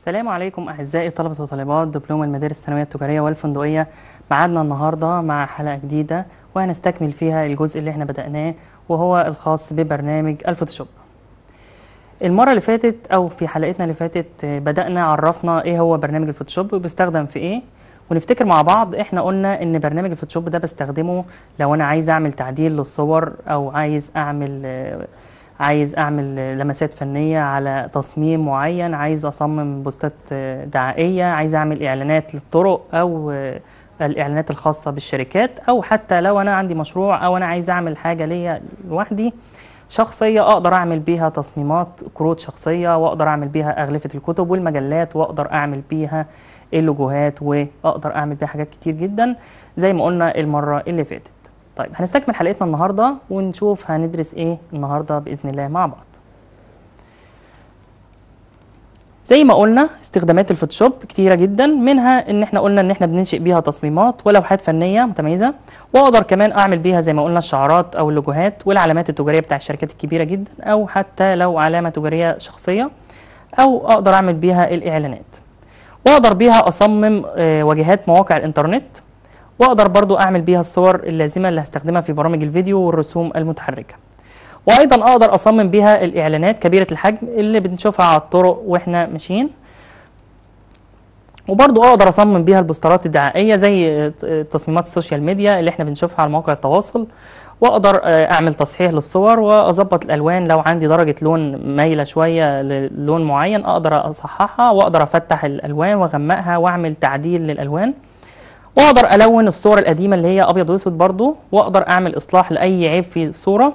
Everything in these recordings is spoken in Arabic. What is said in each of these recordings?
السلام عليكم أعزائي طلبة وطالبات دبلوم المدارس الثانوية التجارية والفندقية معادنا النهاردة مع حلقة جديدة وهنستكمل فيها الجزء اللي احنا بدأناه وهو الخاص ببرنامج الفوتوشوب المرة اللي فاتت أو في حلقتنا اللي فاتت بدأنا عرفنا إيه هو برنامج الفوتوشوب وبيستخدم في إيه ونفتكر مع بعض احنا قلنا ان برنامج الفوتوشوب ده بستخدمه لو انا عايز اعمل تعديل للصور او عايز اعمل عايز اعمل لمسات فنيه على تصميم معين عايز اصمم بوستات دعائيه عايز اعمل اعلانات للطرق او الاعلانات الخاصه بالشركات او حتى لو انا عندي مشروع او انا عايز اعمل حاجه ليا لوحدي شخصيه اقدر اعمل بيها تصميمات كروت شخصيه واقدر اعمل بيها اغلفه الكتب والمجلات واقدر اعمل بيها اللوجوهات واقدر اعمل بيها حاجات كتير جدا زي ما قلنا المره اللي فاتت طيب هنستكمل حلقتنا النهارده ونشوف هندرس ايه النهارده باذن الله مع بعض زي ما قلنا استخدامات الفوتوشوب كتيرة جدا منها ان احنا قلنا ان احنا بننشئ بيها تصميمات ولوحات فنية متميزة واقدر كمان اعمل بيها زي ما قلنا الشعارات او اللوجوهات والعلامات التجارية بتاع الشركات الكبيرة جدا او حتى لو علامة تجارية شخصية او اقدر اعمل بيها الاعلانات واقدر بيها اصمم آه، واجهات مواقع الانترنت واقدر برضو اعمل بيها الصور اللازمه اللي هستخدمها في برامج الفيديو والرسوم المتحركه وايضا اقدر اصمم بيها الاعلانات كبيره الحجم اللي بنشوفها على الطرق واحنا ماشيين وبرضو اقدر اصمم بيها البوسترات الدعائيه زي تصميمات السوشيال ميديا اللي احنا بنشوفها على مواقع التواصل واقدر اعمل تصحيح للصور واظبط الالوان لو عندي درجه لون مايله شويه للون معين اقدر اصححها واقدر افتح الالوان واغمقها واعمل تعديل للالوان واقدر الون الصور القديمه اللي هي ابيض واسود برضو واقدر اعمل اصلاح لاي عيب في الصوره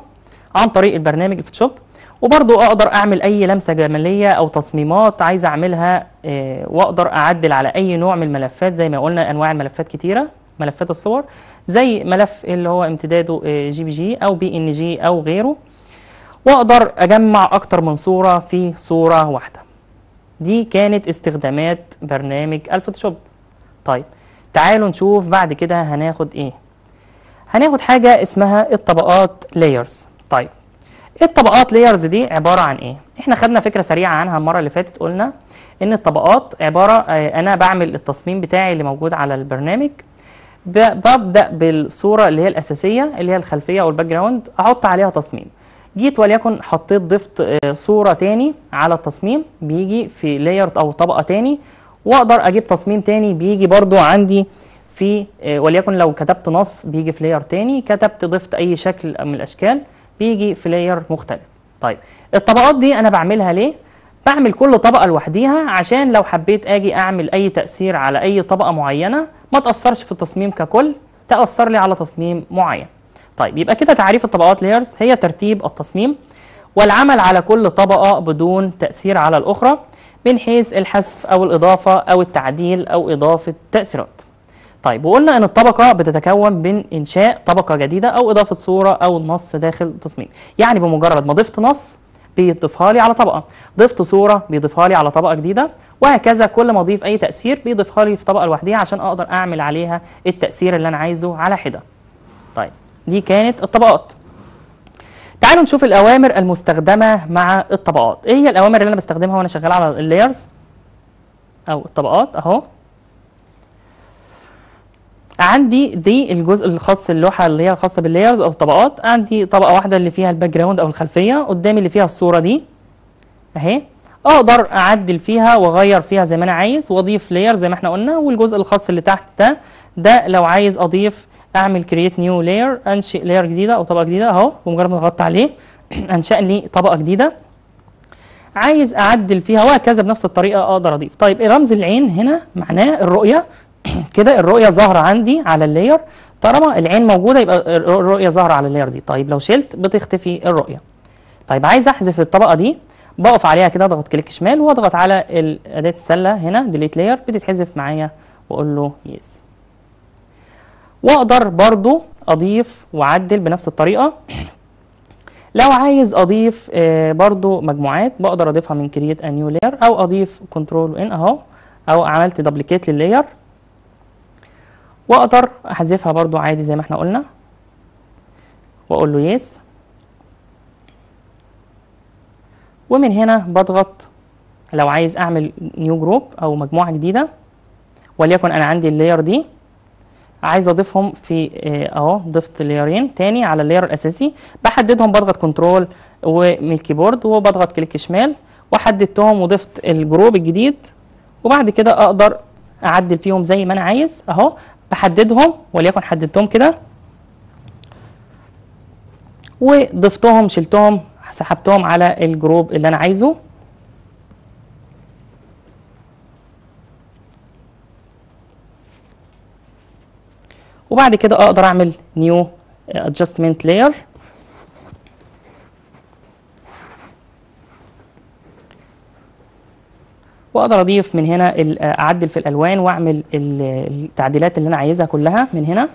عن طريق البرنامج الفوتوشوب وبرضو اقدر اعمل اي لمسه جماليه او تصميمات عايز اعملها آه، واقدر اعدل على اي نوع من الملفات زي ما قلنا انواع الملفات كتيره ملفات الصور زي ملف اللي هو امتداده آه، جي بي جي او بي ان جي او غيره واقدر اجمع اكتر من صوره في صوره واحده دي كانت استخدامات برنامج الفوتوشوب طيب تعالوا نشوف بعد كده هناخد ايه هناخد حاجة اسمها الطبقات layers طيب الطبقات layers دي عبارة عن ايه احنا خدنا فكرة سريعة عنها المرة اللي فاتت قلنا ان الطبقات عبارة آه، انا بعمل التصميم بتاعي اللي موجود على البرنامج ببدا بالصوره اللي هي الاساسيه اللي هي الخلفيه او الباك جراوند احط عليها تصميم جيت وليكن حطيت ضفت آه، صوره تاني على التصميم بيجي في layer او طبقه تاني واقدر اجيب تصميم تاني بيجي برضو عندي في آه، وليكن لو كتبت نص بيجي في لاير تاني كتبت ضفت اي شكل من الاشكال بيجي في لاير مختلف طيب الطبقات دي انا بعملها ليه بعمل كل طبقه لوحديها عشان لو حبيت اجي اعمل اي تاثير على اي طبقه معينه ما تاثرش في التصميم ككل تاثر لي على تصميم معين طيب يبقى كده تعريف الطبقات لايرز هي ترتيب التصميم والعمل على كل طبقه بدون تاثير على الاخرى من حيث الحذف أو الإضافة أو التعديل أو إضافة تأثيرات طيب وقلنا ان الطبقه بتتكون من انشاء طبقه جديده او اضافه صوره او نص داخل تصميم يعني بمجرد ما ضفت نص بيضيفها لي على طبقه ضفت صوره بيضيفها لي على طبقه جديده وهكذا كل ما اضيف اي تاثير بيضيفها لي في طبقه لوحديها عشان اقدر اعمل عليها التاثير اللي انا عايزه على حده طيب دي كانت الطبقات تعالوا نشوف الاوامر المستخدمه مع الطبقات ايه هي الاوامر اللي انا بستخدمها وانا شغال على اللايرز او الطبقات اهو عندي دي الجزء الخاص اللوحه اللي هي الخاصه باللايرز او الطبقات عندي طبقه واحده اللي فيها الباك جراوند او الخلفيه قدامي اللي فيها الصوره دي اهي اقدر اعدل فيها واغير فيها زي ما انا عايز واضيف لاير زي ما احنا قلنا والجزء الخاص اللي تحت ده ده لو عايز اضيف اعمل كرييت نيو لاير انشئ لاير جديده او طبقه جديده اهو بمجرد ما ضغطت عليه انشا لي طبقه جديده عايز اعدل فيها وهكذا بنفس الطريقه اقدر اضيف طيب رمز العين هنا معناه الرؤيه كده الرؤيه ظاهره عندي على اللاير طالما العين موجوده يبقى الرؤيه ظاهره على اللاير دي طيب لو شلت بتختفي الرؤيه طيب عايز احذف الطبقه دي بقف عليها كده اضغط كليك شمال واضغط على اداه السله هنا ديليت لاير بتتحذف معايا واقول له يس yes. واقدر برضو اضيف واعدل بنفس الطريقه لو عايز اضيف آه، برضو مجموعات بقدر اضيفها من كرييت ان نيو لاير او اضيف كنترول ان اهو او عملت دبليكيت لللاير واقدر احذفها برضو عادي زي ما احنا قلنا واقول له يس ومن هنا بضغط لو عايز اعمل نيو جروب او مجموعه جديده وليكن انا عندي اللاير دي عايز اضيفهم في آه، اهو ضفت ليرين تاني على اللير الاساسي بحددهم بضغط كنترول ومن الكيبورد وبضغط كليك شمال وحددتهم وضفت الجروب الجديد وبعد كده اقدر اعدل فيهم زي ما انا عايز اهو بحددهم وليكن حددتهم كده وضفتهم شلتهم سحبتهم على الجروب اللي انا عايزه وبعد كده اقدر اعمل نيو ادجستمنت لاير واقدر اضيف من هنا اعدل في الالوان واعمل التعديلات اللي انا عايزها كلها من هنا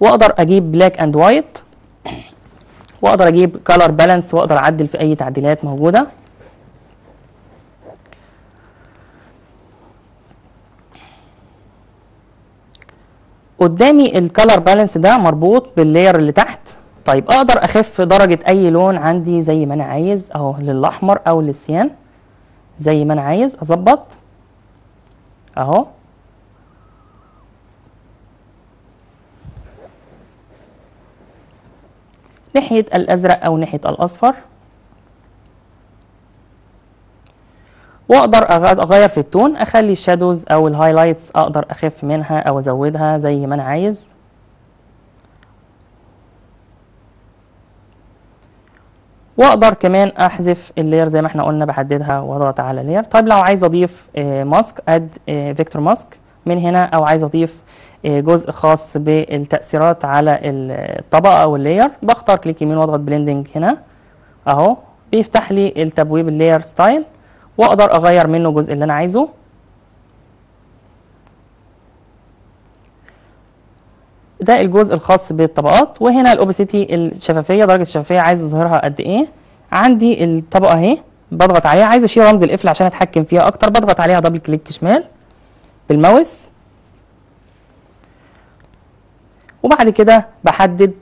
واقدر اجيب بلاك اند وايت واقدر اجيب كلر بالانس واقدر اعدل في اي تعديلات موجوده قدامي الكالر بالانس ده مربوط باللاير اللي تحت طيب اقدر اخف درجه اي لون عندي زي ما انا عايز اهو للاحمر او للسيان زي ما انا عايز اظبط اهو ناحيه الازرق او ناحيه الاصفر واقدر اغير في التون اخلي الشادوز او الهايلايتس اقدر اخف منها او ازودها زي ما انا عايز واقدر كمان احذف اللير زي ما احنا قلنا بحددها واضغط على لير طيب لو عايز اضيف ماسك اد فيكتور ماسك من هنا او عايز اضيف آه، جزء خاص بالتاثيرات على الطبقه او اللير بختار كليك يمين واضغط بلندنج هنا اهو بيفتح لي التبويب اللير ستايل واقدر اغير منه الجزء اللي انا عايزه ده الجزء الخاص بالطبقات وهنا الاوبسيتي الشفافيه درجه الشفافيه عايز اظهرها قد ايه عندي الطبقه اهي بضغط عليها عايز اشيل رمز القفل عشان اتحكم فيها اكتر بضغط عليها دبل كليك شمال بالماوس وبعد كده بحدد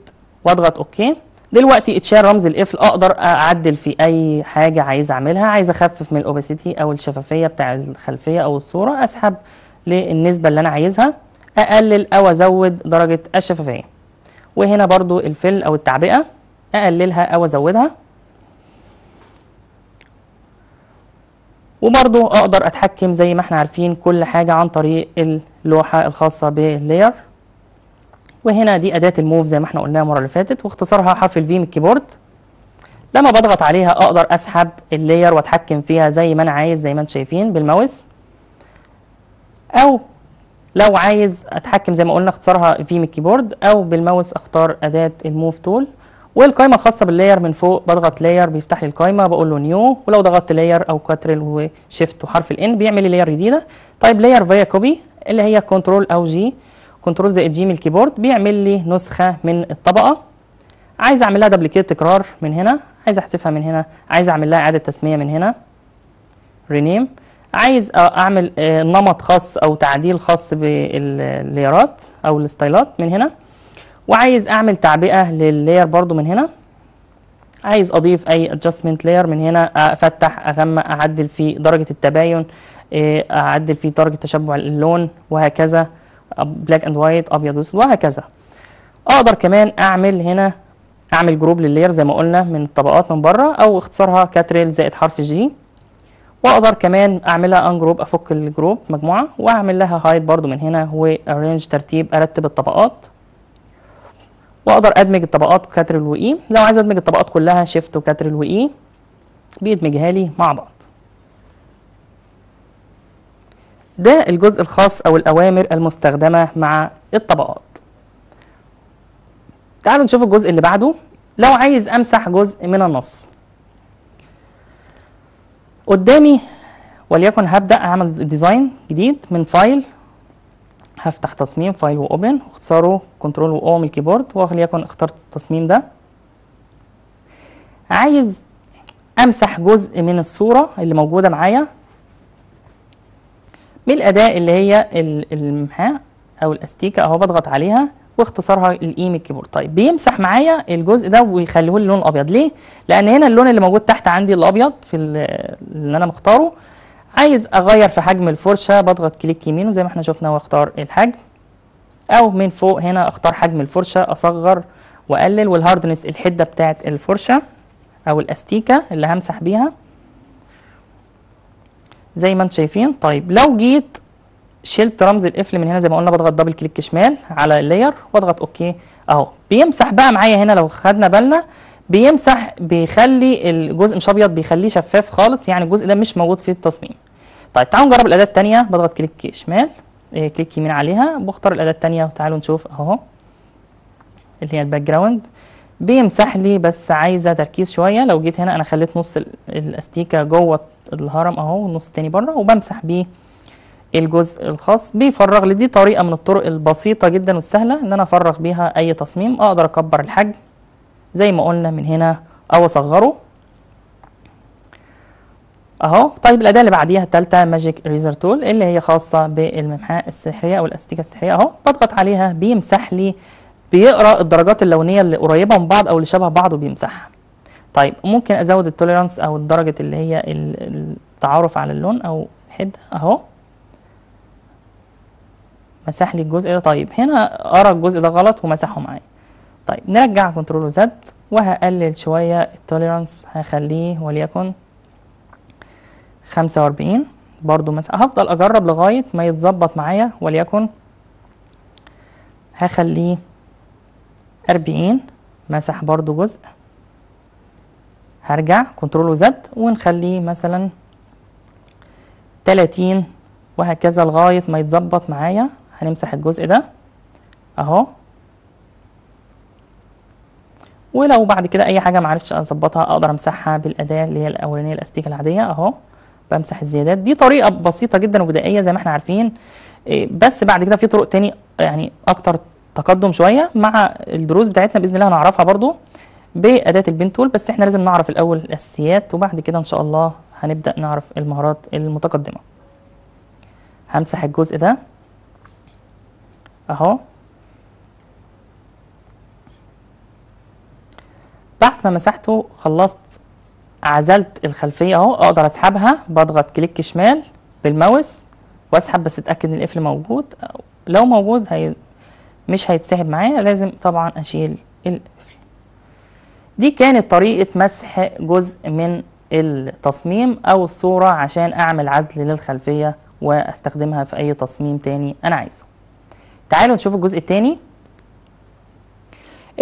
واضغط اوكي دلوقتي اتشال رمز القفل اقدر اعدل في اي حاجه عايز اعملها عايز اخفف من الاوباسيتي او الشفافيه بتاع الخلفيه او الصوره اسحب للنسبه اللي انا عايزها اقلل او ازود درجه الشفافيه وهنا برضو الفل او التعبئه اقللها او ازودها وبرضو اقدر اتحكم زي ما احنا عارفين كل حاجه عن طريق اللوحه الخاصه باللير وهنا دي أداة الموف زي ما احنا قلناها المرة اللي فاتت واختصارها حرف الفي من الكيبورد لما بضغط عليها أقدر أسحب اللاير وأتحكم فيها زي ما أنا عايز زي ما انتم شايفين بالماوس أو لو عايز أتحكم زي ما قلنا اختصارها في من الكيبورد أو بالماوس أختار أداة الموف تول والقائمة الخاصة باللاير من فوق بضغط لاير بيفتح لي القائمة بقول له نيو ولو ضغطت لاير أو كاترل وشيفت وحرف الإن بيعمل لي لاير جديدة طيب لاير فيا كوبي اللي هي كنترول أو جي كنترول زائد جيم الكيبورد بيعمل لي نسخه من الطبقه عايز اعمل لها دبليكيت تكرار من هنا عايز احذفها من هنا عايز اعمل لها اعاده تسميه من هنا رينيم عايز اعمل آه، نمط خاص او تعديل خاص بالليرات او الستايلات من هنا وعايز اعمل تعبئه لللاير برضو من هنا عايز اضيف اي ادجستمنت لاير من هنا افتح اغمق اعدل في درجه التباين آه، اعدل في درجه تشبع اللون وهكذا بلاك اند وايت ابيض واسود وهكذا اقدر كمان اعمل هنا اعمل جروب لللير زي ما قلنا من الطبقات من بره او اختصارها كاتريل زائد حرف جي واقدر كمان اعملها ان جروب افك الجروب مجموعه واعمل لها هايد برضو من هنا وارينج ترتيب ارتب الطبقات واقدر ادمج الطبقات كاتريل واي e. لو عايز ادمج الطبقات كلها شيفت وكاتريل واي e، بيدمجها لي مع بعض ده الجزء الخاص أو الأوامر المستخدمة مع الطبقات تعالوا نشوف الجزء اللي بعده لو عايز أمسح جزء من النص قدامي وليكن هبدأ أعمل ديزاين جديد من فايل هفتح تصميم فايل وأوبن واختصاره كنترول وأو من الكيبورد وليكن اخترت التصميم ده عايز امسح جزء من الصوره اللي موجوده معايا بالأداة اللي هي المحاء أو الأستيكة أهو بضغط عليها واختصارها الايم الكيبورد طيب بيمسح معايا الجزء ده ويخليه اللون الابيض ليه لان هنا اللون اللي موجود تحت عندي الابيض في اللي انا مختاره عايز اغير في حجم الفرشه بضغط كليك يمين وزي ما احنا شفنا واختار الحجم او من فوق هنا اختار حجم الفرشه اصغر واقلل والهاردنس الحده بتاعه الفرشه او الاستيكه اللي همسح بيها زي ما انتم شايفين طيب لو جيت شلت رمز القفل من هنا زي ما قلنا بضغط دبل كليك شمال على اللاير واضغط اوكي اهو بيمسح بقى معايا هنا لو خدنا بالنا بيمسح بيخلي الجزء مش ابيض بيخليه شفاف خالص يعني الجزء ده مش موجود في التصميم طيب تعالوا نجرب الاداه الثانيه بضغط كليك شمال إيه كليك يمين عليها بختار الاداه الثانيه وتعالوا نشوف اهو اللي هي الباك جراوند بيمسح لي بس عايزه تركيز شويه لو جيت هنا انا خليت نص الاستيكه جوه الهرم اهو والنص التاني بره وبمسح بيه الجزء الخاص لي لدي طريقه من الطرق البسيطه جدا والسهله ان انا افرغ بيها اي تصميم اقدر اكبر الحجم زي ما قلنا من هنا او اصغره اهو طيب الاداه اللي بعديها الثالثه ماجيك ريزر تول اللي هي خاصه بالممحاء السحريه او الاستيكه السحريه اهو بضغط عليها بيمسح لي بيقرا الدرجات اللونيه اللي قريبه من بعض او اللي شبه بعض وبيمسحها طيب ممكن ازود التوليرانس او الدرجه اللي هي التعارف على اللون او الحده اهو مسح لي الجزء ده طيب هنا ارى الجزء ده غلط ومسحه معايا طيب نرجع كنترول زد وهقلل شويه التوليرانس هخليه وليكن 45 برضو مس... هفضل اجرب لغايه ما يتظبط معايا وليكن هخليه 40 مسح برضو جزء هرجع كنترول وزد ونخليه مثلا 30 وهكذا لغاية ما يتظبط معايا هنمسح الجزء ده اهو ولو بعد كده اي حاجه معرفتش اظبطها اقدر امسحها بالاداه اللي هي الاولانيه الاستيك العاديه اهو بمسح الزيادات دي طريقه بسيطه جدا وبدائيه زي ما احنا عارفين إيه، بس بعد كده في طرق تاني يعني اكتر تقدم شويه مع الدروس بتاعتنا باذن الله هنعرفها برضو بأداة البين تول بس احنا لازم نعرف الأول الأساسيات وبعد كده إن شاء الله هنبدأ نعرف المهارات المتقدمة همسح الجزء ده أهو بعد ما مسحته خلصت عزلت الخلفية اهو اقدر اسحبها بضغط كليك شمال بالماوس واسحب بس اتاكد ان القفل موجود لو موجود هي مش هيتسحب معايا لازم طبعا اشيل دي كانت طريقة مسح جزء من التصميم أو الصورة عشان أعمل عزل للخلفية وأستخدمها في أي تصميم تاني أنا عايزه تعالوا نشوف الجزء التاني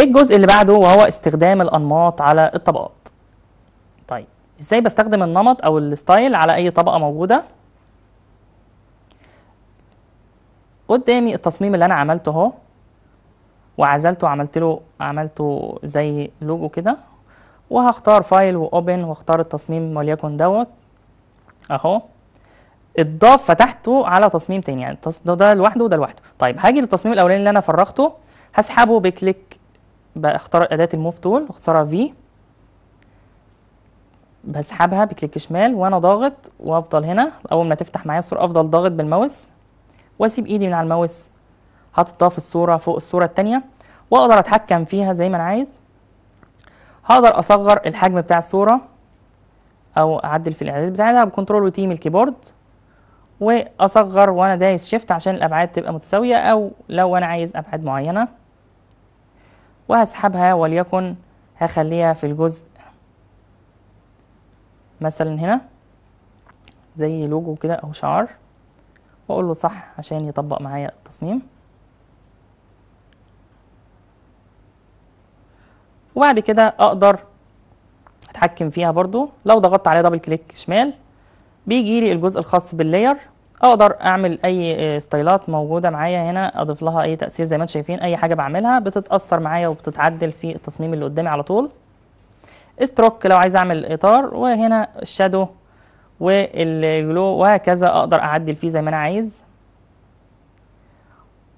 إيه الجزء اللي بعده وهو استخدام الأنماط على الطبقات طيب إزاي بستخدم النمط أو الستايل على أي طبقة موجودة قدامي التصميم اللي أنا عملته أهو وعزلته وعملت له عملته زي لوجو كده وهختار فايل واوبن واختار التصميم وليكن دوت اهو اتضاف فتحته على تصميم تاني يعني ده لوحده وده لوحده طيب هاجي للتصميم الاولاني اللي انا فرغته هسحبه بكليك باختار اداه الموف تول اختصارها في بسحبها بكليك شمال وانا ضاغط وافضل هنا اول ما تفتح معايا الصوره افضل ضاغط بالماوس واسيب ايدي من على الماوس هحطها في الصوره فوق الصوره الثانيه واقدر اتحكم فيها زي ما انا عايز هقدر اصغر الحجم بتاع الصوره او اعدل في الاعداد بتاعتها بكنترول وتيم الكيبورد واصغر وانا دايس شيفت عشان الابعاد تبقى متساويه او لو انا عايز ابعاد معينه وهسحبها وليكن هخليها في الجزء مثلا هنا زي لوجو كده او شعار واقول له صح عشان يطبق معايا التصميم وبعد كده اقدر اتحكم فيها برضو لو ضغطت عليها دبل كليك شمال بيجي لي الجزء الخاص باللاير اقدر اعمل اي ستايلات آه، موجوده معايا هنا اضيف لها اي تاثير زي ما انتم شايفين اي حاجه بعملها بتتاثر معايا وبتتعدل في التصميم اللي قدامي على طول ستروك لو عايز اعمل اطار وهنا الشادو والجلو وهكذا اقدر اعدل فيه زي ما انا عايز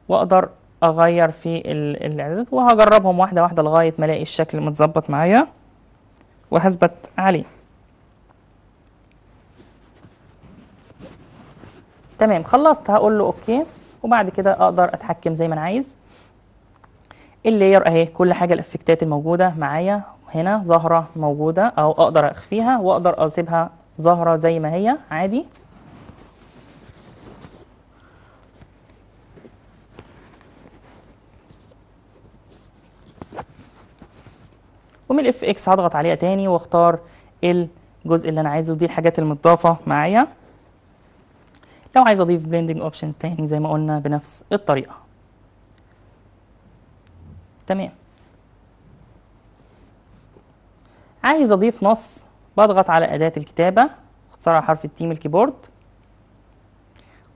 واقدر اغير في الاعدادات وهجربهم واحده واحده لغايه ما الاقي الشكل متظبط معايا وهثبت عليه تمام خلصت هقول له اوكي وبعد كده اقدر اتحكم زي ما انا عايز اللاير اهي كل حاجه الافكتات الموجوده معايا هنا ظاهره موجوده او اقدر اخفيها واقدر اسيبها ظاهره زي ما هي عادي ومن الاف اكس هضغط عليها تاني واختار الجزء اللي انا عايزه دي الحاجات المضافه معايا لو عايز اضيف blending اوبشنز تاني زي ما قلنا بنفس الطريقه تمام عايز اضيف نص بضغط على اداه الكتابه اختصار حرف التيم الكيبورد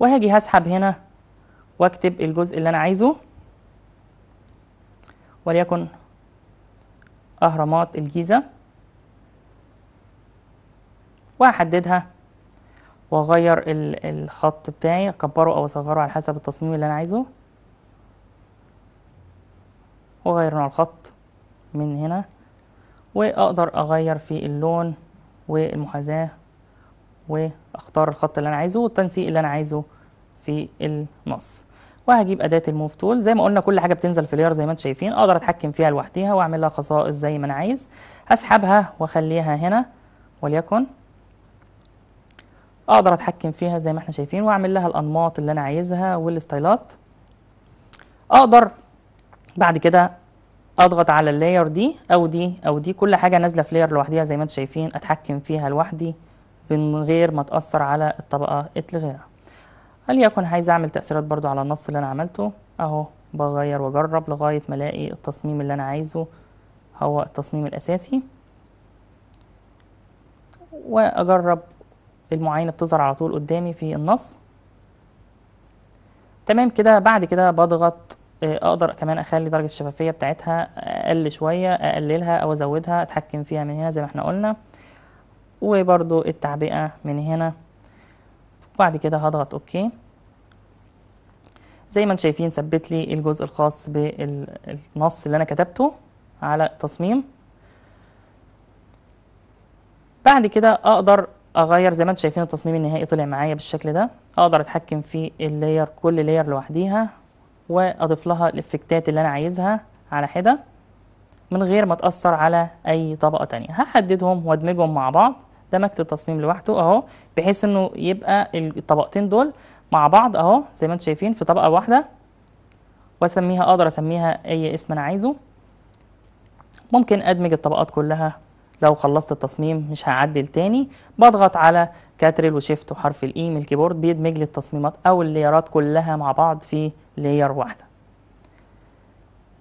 وهاجي هسحب هنا واكتب الجزء اللي انا عايزه وليكن أهرامات الجيزة وهحددها واغير الخط بتاعي اكبره او اصغره على حسب التصميم اللي انا عايزه واغير نوع الخط من هنا واقدر اغير في اللون والمحاذاة واختار الخط اللي انا عايزه والتنسيق اللي انا عايزه في النص وهجيب أداة الموف تول زي ما قلنا كل حاجة بتنزل في لير زي ما انتم شايفين أقدر أتحكم فيها لوحديها وأعمل لها خصائص زي ما أنا عايز هسحبها وأخليها هنا وليكن أقدر أتحكم فيها زي ما احنا شايفين وأعمل لها الأنماط اللي أنا عايزها والستايلات أقدر بعد كده اضغط على اللاير دي او دي او دي كل حاجه نازله في لاير لوحديها زي ما انتم شايفين اتحكم فيها لوحدي من غير ما تاثر على الطبقه اللي غيرها فليكن عايز اعمل تأثيرات برضو على النص اللي انا عملته اهو بغير واجرب لغاية ما الاقي التصميم اللي انا عايزه هو التصميم الاساسي واجرب المعاينة بتظهر على طول قدامي في النص تمام كده بعد كده بضغط آه، اقدر كمان اخلي درجة الشفافية بتاعتها اقل شوية اقللها او ازودها اتحكم فيها من هنا زي ما احنا قلنا وبرضو التعبئة من هنا وبعد كده هضغط اوكي زي ما انتم شايفين ثبت لي الجزء الخاص بالنص اللي انا كتبته على تصميم بعد كده اقدر اغير زي ما انتم شايفين التصميم النهائي طلع معايا بالشكل ده اقدر اتحكم في اللاير كل لاير لوحديها واضيف لها الافكتات اللي انا عايزها على حده من غير ما تاثر على اي طبقه تانية هحددهم وادمجهم مع بعض ده مكتب تصميم لوحده اهو بحيث انه يبقى الطبقتين دول مع بعض اهو زي ما انتم شايفين في طبقه واحده واسميها اقدر اسميها اي اسم انا عايزه ممكن ادمج الطبقات كلها لو خلصت التصميم مش هعدل تاني بضغط على كاتريل وشيفت وحرف الاي e من الكيبورد بيدمج لي التصميمات او الليرات كلها مع بعض في لاير واحده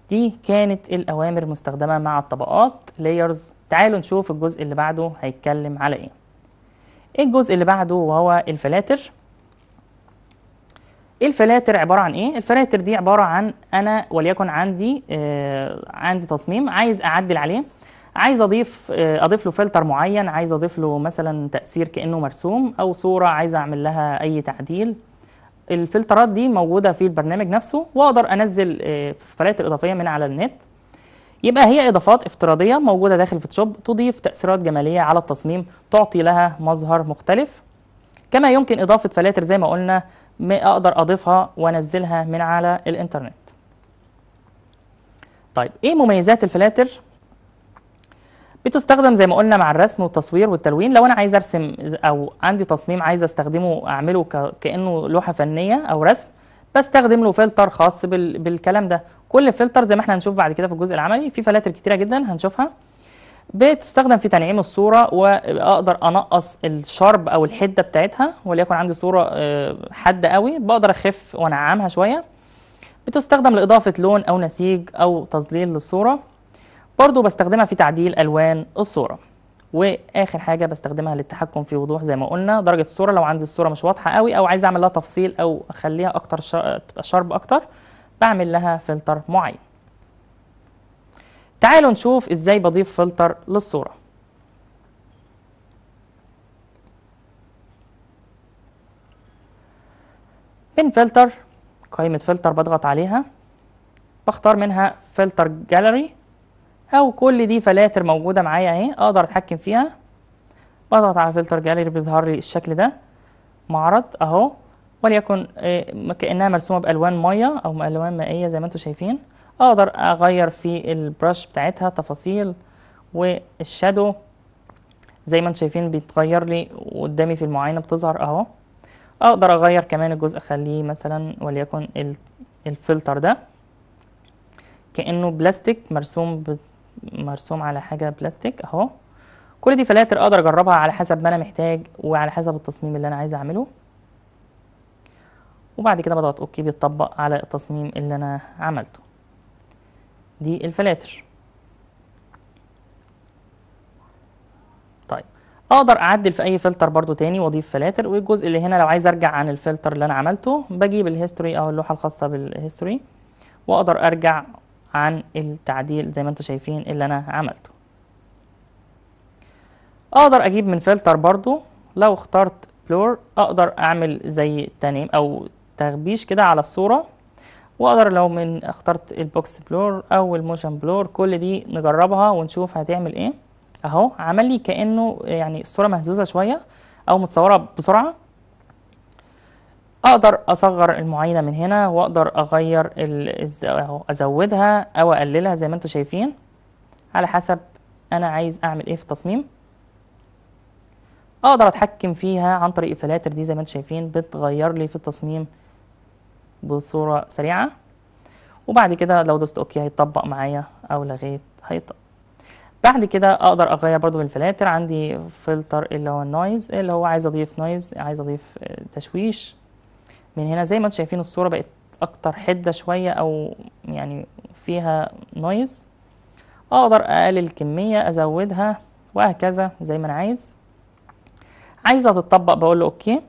دي كانت الاوامر المستخدمه مع الطبقات لايرز تعالوا نشوف الجزء اللي بعده هيتكلم على ايه الجزء اللي بعده وهو الفلاتر ايه الفلاتر عباره عن ايه الفلاتر دي عباره عن انا وليكن عندي آه عندي تصميم عايز اعدل عليه عايز اضيف آه اضيف له فلتر معين عايز اضيف له مثلا تاثير كانه مرسوم او صوره عايز اعمل لها اي تعديل الفلترات دي موجوده في البرنامج نفسه واقدر انزل آه فلاتر اضافيه من على النت يبقى هي اضافات افتراضيه موجوده داخل فوتوشوب تضيف تاثيرات جماليه على التصميم تعطي لها مظهر مختلف كما يمكن اضافه فلاتر زي ما قلنا ما اقدر اضيفها وانزلها من على الانترنت طيب ايه مميزات الفلاتر بتستخدم زي ما قلنا مع الرسم والتصوير والتلوين لو انا عايز ارسم او عندي تصميم عايز استخدمه اعمله كانه لوحه فنيه او رسم بستخدم له فلتر خاص بالكلام ده كل فلتر زي ما احنا هنشوف بعد كده في الجزء العملي في فلاتر كتيره جدا هنشوفها بتستخدم في تنعيم الصورة وأقدر أنقص الشرب أو الحدة بتاعتها وليكن عندي صورة آه، حادة قوي بقدر أخف وأنعمها شوية بتستخدم لإضافة لون أو نسيج أو تظليل للصورة برضو بستخدمها في تعديل ألوان الصورة وآخر حاجة بستخدمها للتحكم في وضوح زي ما قلنا درجة الصورة لو عندي الصورة مش واضحة قوي أو عايز أعمل لها تفصيل أو أخليها أكتر شرب أكتر بعمل لها فلتر معين تعالوا نشوف ازاي بضيف فلتر للصورة من فلتر قائمة فلتر بضغط عليها بختار منها فلتر جاليري او كل دي فلاتر موجودة معايا اهي اقدر اتحكم فيها بضغط على فلتر جاليري بيظهر لي الشكل ده معرض اهو وليكن آه، كأنها مرسومة بألوان مية او ألوان مائية زي ما انتم شايفين اقدر اغير في البرش بتاعتها تفاصيل والشادو زي ما انتم شايفين بيتغير لي قدامي في المعاينه بتظهر اهو اقدر اغير كمان الجزء اخليه مثلا وليكن الفلتر ده كانه بلاستيك مرسوم ب... مرسوم على حاجه بلاستيك اهو كل دي فلاتر اقدر اجربها على حسب ما انا محتاج وعلى حسب التصميم اللي انا عايز اعمله وبعد كده بضغط اوكي بيتطبق على التصميم اللي انا عملته دي الفلاتر طيب اقدر اعدل في اي فلتر برضو تاني واضيف فلاتر والجزء اللي هنا لو عايز ارجع عن الفلتر اللي انا عملته بجيب الهيستوري او اللوحه الخاصه بالهيستوري واقدر ارجع عن التعديل زي ما انتم شايفين اللي انا عملته اقدر اجيب من فلتر برضو لو اخترت بلور اقدر اعمل زي تنيم او تغبيش كده على الصوره واقدر لو من اخترت البوكس بلور او الموشن بلور كل دي نجربها ونشوف هتعمل ايه اهو عمل لي كانه يعني الصوره مهزوزه شويه او متصوره بسرعه اقدر اصغر المعاينه من هنا واقدر اغير اهو ازودها او اقللها زي ما انتم شايفين على حسب انا عايز اعمل ايه في التصميم اقدر اتحكم فيها عن طريق الفلاتر دي زي ما انتم شايفين بتغير لي في التصميم بصورة سريعة وبعد كده لو دوست اوكي هيطبق معايا او لغيت هيطبق بعد كده اقدر اغير برضو من الفلاتر عندي فلتر اللي هو النويز اللي هو عايز اضيف نويز عايز اضيف آه، تشويش من هنا زي ما انتم شايفين الصورة بقت اكتر حدة شوية او يعني فيها نويز اقدر اقلل الكمية ازودها وهكذا زي ما انا عايز عايزة تتطبق بقول له اوكي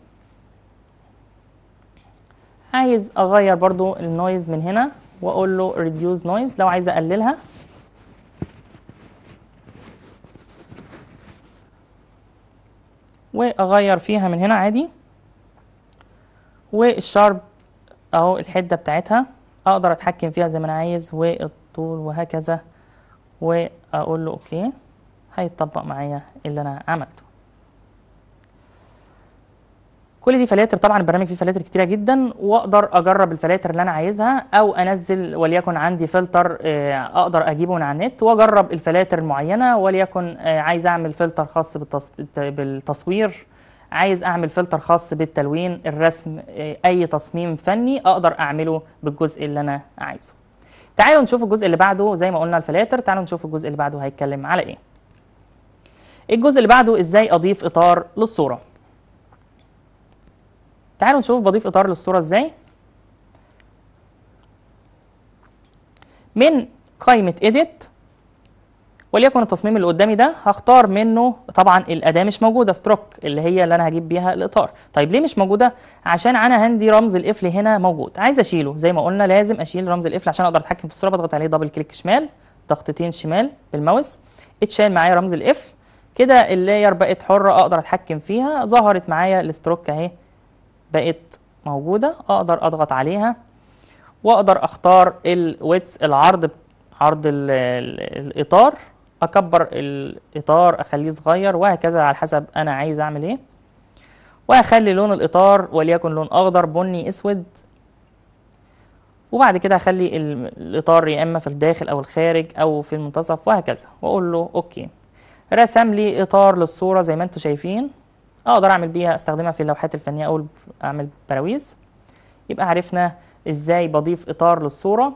عايز اغير برضو النويز من هنا واقول له ريديوز نويز لو عايز اقللها واغير فيها من هنا عادي والشارب اهو الحده بتاعتها اقدر اتحكم فيها زي ما انا عايز والطول وهكذا واقول له اوكي هيتطبق معايا اللي انا عملته كل دي فلاتر طبعا البرنامج فيه فلاتر كتيره جدا واقدر اجرب الفلاتر اللي انا عايزها او انزل وليكن عندي فلتر آه، اقدر اجيبه من على النت واجرب الفلاتر المعينه وليكن آه، عايز اعمل فلتر خاص بالتصوير عايز اعمل فلتر خاص بالتلوين الرسم آه، اي تصميم فني اقدر اعمله بالجزء اللي انا عايزه تعالوا نشوف الجزء اللي بعده زي ما قلنا الفلاتر تعالوا نشوف الجزء اللي بعده هيتكلم على ايه الجزء اللي بعده ازاي اضيف اطار للصوره تعالوا نشوف بضيف اطار للصوره ازاي من قائمه اديت وليكن التصميم اللي قدامي ده هختار منه طبعا الاداه مش موجوده ستروك اللي هي اللي انا هجيب بيها الاطار طيب ليه مش موجوده عشان انا عندي رمز القفل هنا موجود عايز اشيله زي ما قلنا لازم اشيل رمز القفل عشان اقدر اتحكم في الصوره بضغط عليه دبل كليك شمال ضغطتين شمال بالماوس اتشال معايا رمز القفل كده اللاير بقت حره اقدر اتحكم فيها ظهرت معايا الاستروك اهي بقت موجودة اقدر اضغط عليها واقدر اختار الويتس العرض عرض ال ال الاطار اكبر الاطار اخليه صغير وهكذا على حسب انا عايز اعمل ايه وأخلي لون الاطار وليكن لون اخضر بني اسود وبعد كده أخلي الاطار يا اما في الداخل او الخارج او في المنتصف وهكذا واقول له اوكي رسم لي اطار للصوره زي ما انتم شايفين اقدر اعمل بيها استخدمها في اللوحات الفنيه او اعمل براويز يبقى عرفنا ازاي بضيف اطار للصوره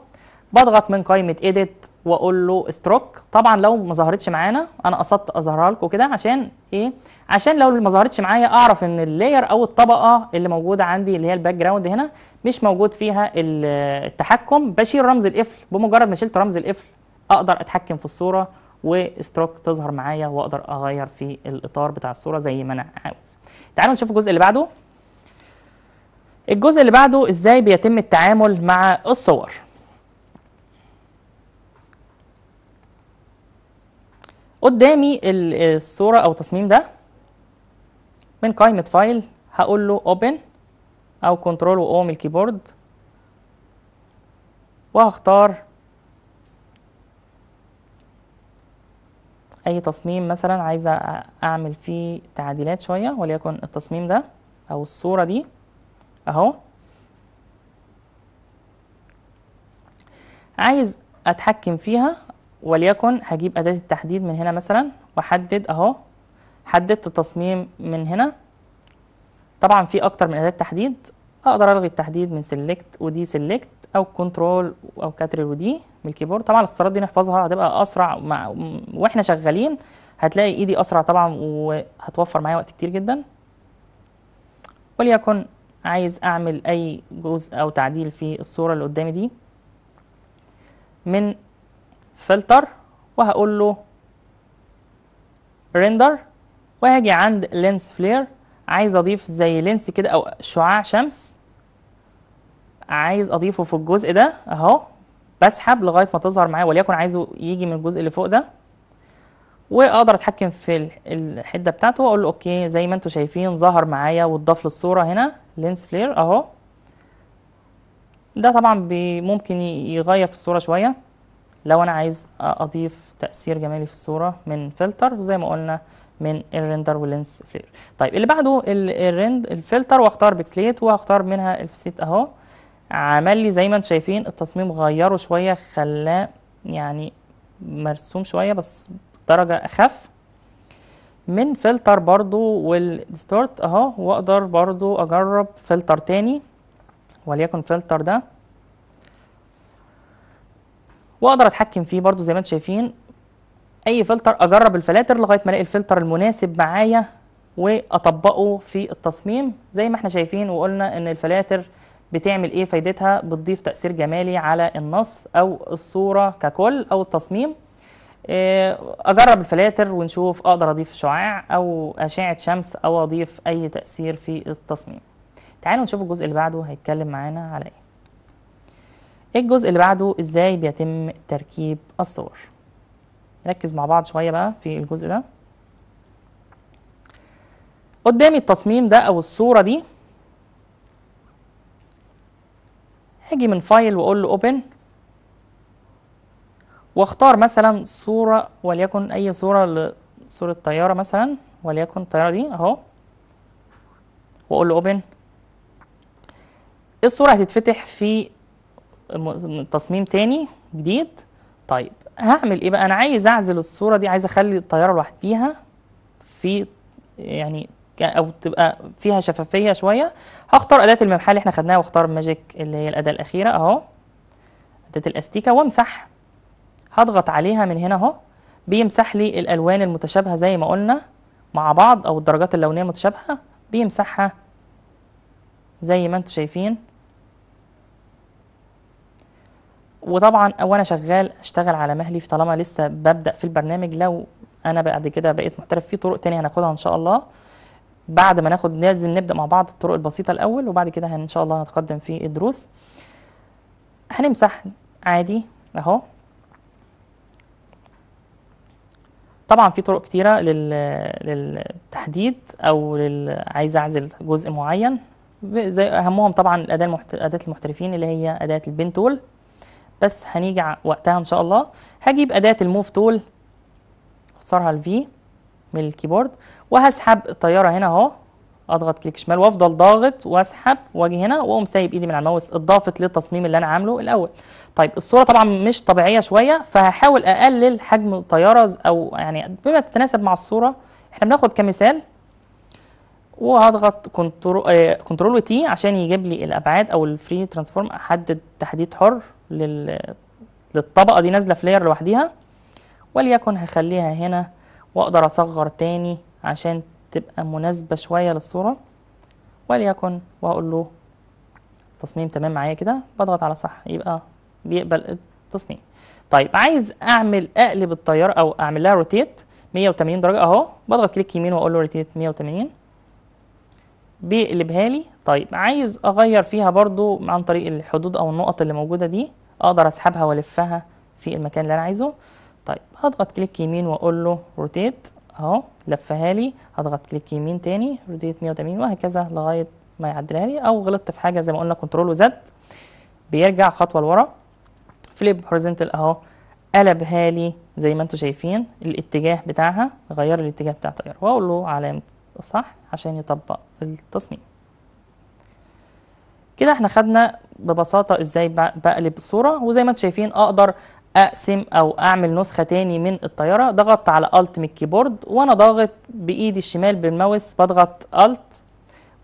بضغط من قائمه ايديت واقول له ستروك طبعا لو ما ظهرتش معانا انا قصدت اظهرها لكم كده عشان ايه عشان لو ما ظهرتش معايا اعرف ان اللاير او الطبقه اللي موجوده عندي اللي هي الباك جراوند هنا مش موجود فيها التحكم بشيل رمز القفل بمجرد ما شلت رمز القفل اقدر اتحكم في الصوره وستروك تظهر معايا واقدر اغير في الاطار بتاع الصوره زي ما انا عاوز تعالوا نشوف الجزء اللي بعده الجزء اللي بعده ازاي بيتم التعامل مع الصور قدامي الصوره او التصميم ده من قائمه فايل هقول له اوبن او كنترول من الكيبورد وهختار اي تصميم مثلا عايزه اعمل فيه تعديلات شويه وليكن التصميم ده او الصوره دي اهو عايز اتحكم فيها وليكن هجيب اداه التحديد من هنا مثلا واحدد اهو حددت التصميم من هنا طبعا في اكتر من اداه تحديد اقدر الغي التحديد من سيلكت ودي سيلكت او كنترول او كاتريل ودي من الكيبورد طبعا الاختصارات دي نحفظها هتبقى اسرع مع واحنا شغالين هتلاقي ايدي اسرع طبعا وهتوفر معايا وقت كتير جدا وليكن عايز اعمل اي جزء او تعديل في الصوره اللي قدامي دي من فلتر وهقول له ريندر وهاجي عند لينس فلير عايز اضيف زي لينس كده او شعاع شمس عايز اضيفه في الجزء ده اهو بسحب لغايه ما تظهر معايا وليكن عايزه يجي من الجزء اللي فوق ده واقدر اتحكم في الحده بتاعته واقول له اوكي زي ما انتم شايفين ظهر معايا واتضاف للصوره هنا لينس فلير اهو ده طبعا ممكن يغير في الصوره شويه لو انا عايز اضيف تاثير جمالي في الصوره من فلتر وزي ما قلنا من الريندر واللينس فلير طيب اللي بعده الريند الفلتر واختار بيكسليت وهختار منها الفسيت اهو عمل لي زي ما انتم شايفين التصميم غيره شويه خلاه يعني مرسوم شويه بس درجه اخف من فلتر برضو والديستورت اهو واقدر برضو اجرب فلتر تاني وليكن فلتر ده واقدر اتحكم فيه برضو زي ما انتم شايفين اي فلتر اجرب الفلاتر لغايه ما الاقي الفلتر المناسب معايا واطبقه في التصميم زي ما احنا شايفين وقلنا ان الفلاتر بتعمل ايه فايدتها بتضيف تاثير جمالي على النص او الصوره ككل او التصميم آه، اجرب الفلاتر ونشوف اقدر اضيف شعاع او اشعه شمس او اضيف اي تاثير في التصميم تعالوا نشوف الجزء اللي بعده هيتكلم معانا على ايه الجزء اللي بعده ازاي بيتم تركيب الصور نركز مع بعض شويه بقى في الجزء ده قدامي التصميم ده او الصوره دي هاجي من فايل واقول له اوبن واختار مثلا صورة وليكن اي صورة لصورة طيارة مثلا وليكن الطيارة دي اهو واقول له اوبن إيه الصورة هتتفتح في تصميم تاني جديد طيب هعمل ايه بقى انا عايز اعزل الصورة دي عايز اخلي الطيارة لوحديها في يعني او تبقى فيها شفافيه شويه هختار اداه الممحاه اللي احنا خدناها واختار ماجيك اللي هي الاداه الاخيره اهو اداه الاستيكه وامسح هضغط عليها من هنا اهو بيمسح لي الالوان المتشابهه زي ما قلنا مع بعض او الدرجات اللونيه المتشابهه بيمسحها زي ما انتم شايفين وطبعا وانا شغال اشتغل على مهلي طالما لسه ببدا في البرنامج لو انا بعد كده بقيت محترف في طرق تانية هناخدها ان شاء الله بعد ما ناخد لازم نبدا مع بعض الطرق البسيطه الاول وبعد كده ان شاء الله هنتقدم في الدروس هنمسح عادي اهو طبعا في طرق كتيره للتحديد او لل... عايز اعزل جزء معين زي اهمهم طبعا الاداه المحت... اداه المحترفين اللي هي اداه البين تول بس هنيجي وقتها ان شاء الله هجيب اداه الموف تول اختصارها الفي من الكيبورد وهسحب الطياره هنا اهو اضغط كليك شمال وافضل ضاغط واسحب واجي هنا واقوم سايب ايدي من على الماوس اضافت للتصميم اللي انا عامله الاول طيب الصوره طبعا مش طبيعيه شويه فهحاول اقلل حجم الطياره او يعني بما تتناسب مع الصوره احنا بناخد كمثال وهضغط آه، كنترول كنترول تي عشان يجيب لي الابعاد او الفري ترانسفورم احدد تحديد حر لل للطبقه دي نازله في لوحديها وليكن هخليها هنا واقدر اصغر تاني عشان تبقى مناسبة شوية للصورة وليكن وهقول له تصميم تمام معايا كده بضغط على صح يبقى بيقبل التصميم طيب عايز اعمل اقلب الطيارة او اعمل لها روتيت 180 درجة اهو بضغط كليك يمين واقول له روتيت 180 بيقلبها لي طيب عايز اغير فيها برضو عن طريق الحدود او النقط اللي موجودة دي اقدر اسحبها والفها في المكان اللي انا عايزه طيب هضغط كليك يمين واقول له روتيت اهو لفها لي هضغط كليك يمين تاني رديت 180 وهكذا لغايه ما يعدلها لي او غلطت في حاجه زي ما قلنا كنترول وزد بيرجع خطوه لورا فليب هوريزونتال اهو قلبها لي زي ما انتم شايفين الاتجاه بتاعها غير الاتجاه بتاع التيار واقول له علامه صح عشان يطبق التصميم كده احنا خدنا ببساطه ازاي بقلب الصوره وزي ما انتم شايفين اقدر اقسم او اعمل نسخه تاني من الطياره ضغطت على الت من الكيبورد وانا ضاغط بايدي الشمال بالماوس بضغط الت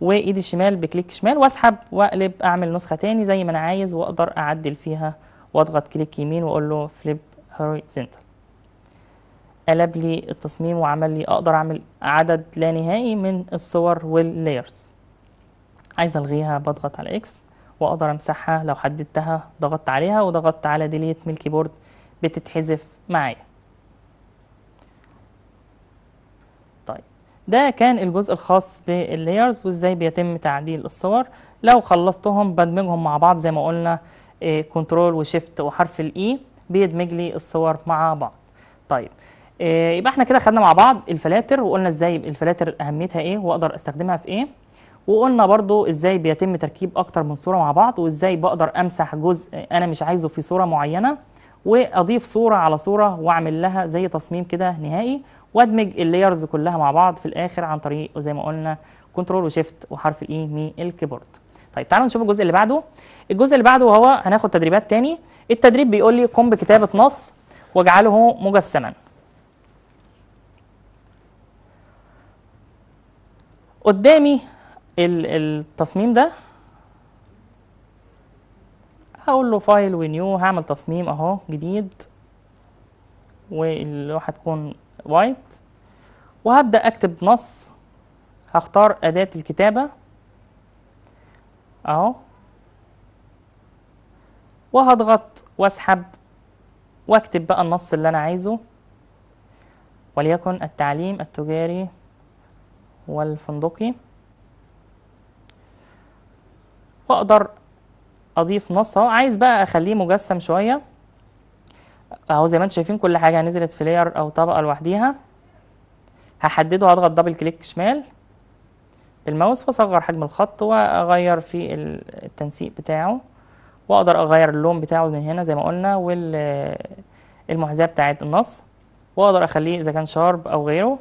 وايدي الشمال بكليك شمال واسحب واقلب اعمل نسخه تاني زي ما انا عايز واقدر اعدل فيها واضغط كليك يمين واقول له فليب سنتر قلب لي التصميم وعمل لي اقدر اعمل عدد لا نهائي من الصور واللايرز عايز الغيها بضغط على اكس واقدر امسحها لو حددتها ضغطت عليها وضغطت على ديليت من الكيبورد بتتحذف معايا طيب ده كان الجزء الخاص باللايرز وازاي بيتم تعديل الصور لو خلصتهم بدمجهم مع بعض زي ما قلنا كنترول وشيفت وحرف الاي بيدمج لي الصور مع بعض طيب آه، يبقى احنا كده خدنا مع بعض الفلاتر وقلنا ازاي الفلاتر اهميتها ايه واقدر استخدمها في ايه وقلنا برضو ازاي بيتم تركيب اكتر من صوره مع بعض وازاي بقدر امسح جزء انا مش عايزه في صوره معينه واضيف صوره على صوره واعمل لها زي تصميم كده نهائي وادمج اللايرز كلها مع بعض في الاخر عن طريق زي ما قلنا كنترول وشيفت وحرف الاي من الكيبورد طيب تعالوا نشوف الجزء اللي بعده الجزء اللي بعده هو هناخد تدريبات تاني التدريب بيقول لي قم بكتابه نص واجعله مجسما قدامي التصميم ده هقول له فايل ونيو هعمل تصميم اهو جديد واللوحة تكون وايت وهبدأ أكتب نص هختار أداة الكتابة أهو وهضغط واسحب واكتب بقى النص اللي أنا عايزه وليكن التعليم التجاري والفندقي واقدر اضيف نص اهو عايز بقى اخليه مجسم شويه اهو زي ما انتم شايفين كل حاجه نزلت في لاير او طبقه لوحديها هحدده هضغط دبل كليك شمال بالماوس واصغر حجم الخط واغير في التنسيق بتاعه واقدر اغير اللون بتاعه من هنا زي ما قلنا والمحاذاه بتاعه النص واقدر اخليه اذا كان شارب او غيره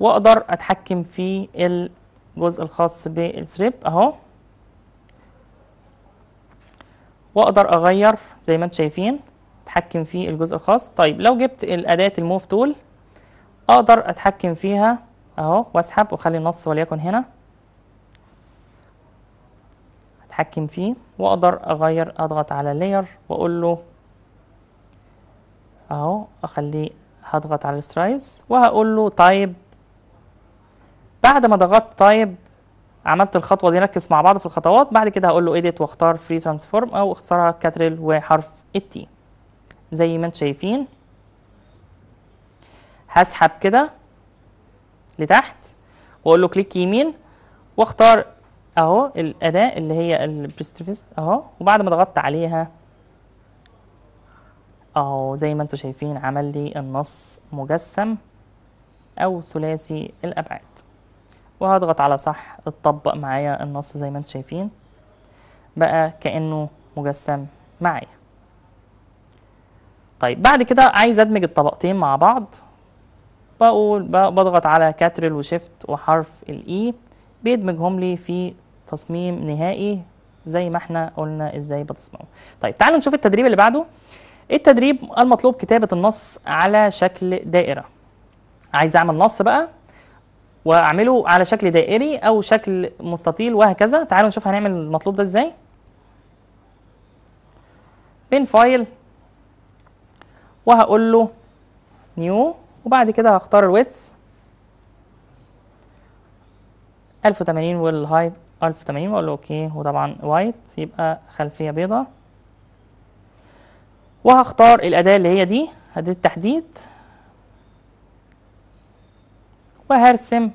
واقدر اتحكم في الجزء الخاص بالسريب اهو واقدر اغير زي ما انتم شايفين اتحكم في الجزء الخاص طيب لو جبت الاداه الموف تول اقدر اتحكم فيها اهو واسحب واخلي النص وليكن هنا اتحكم فيه واقدر اغير اضغط على لاير واقول له اهو اخليه هضغط على السترايز وهقول له تايب بعد ما ضغطت طيب عملت الخطوه دي نركز مع بعض في الخطوات بعد كده هقول له ايديت واختار فري ترانسفورم او اختصارها كاتريل وحرف التي زي ما انتم شايفين هسحب كده لتحت واقول له كليك يمين واختار اهو الاداه اللي هي البريستريفيس اهو وبعد ما ضغطت عليها اهو زي ما انتم شايفين عمل لي النص مجسم او ثلاثي الابعاد وهضغط على صح اتطبق معايا النص زي ما انتم شايفين بقى كأنه مجسم معايا طيب بعد كده عايز ادمج الطبقتين مع بعض بقول بضغط على كاترل وشيفت وحرف الاي e. بيدمجهم لي في تصميم نهائي زي ما احنا قلنا ازاي بتصممه طيب تعالوا نشوف التدريب اللي بعده التدريب المطلوب كتابة النص على شكل دائرة عايز اعمل نص بقى واعمله على شكل دائري او شكل مستطيل وهكذا تعالوا نشوف هنعمل المطلوب ده ازاي بين فايل وهقول له نيو وبعد كده هختار الويتس 1080 والهايت 1080 واقول له اوكي وطبعا وايت يبقى خلفيه بيضاء وهختار الاداه اللي هي دي اداه التحديد وهرسم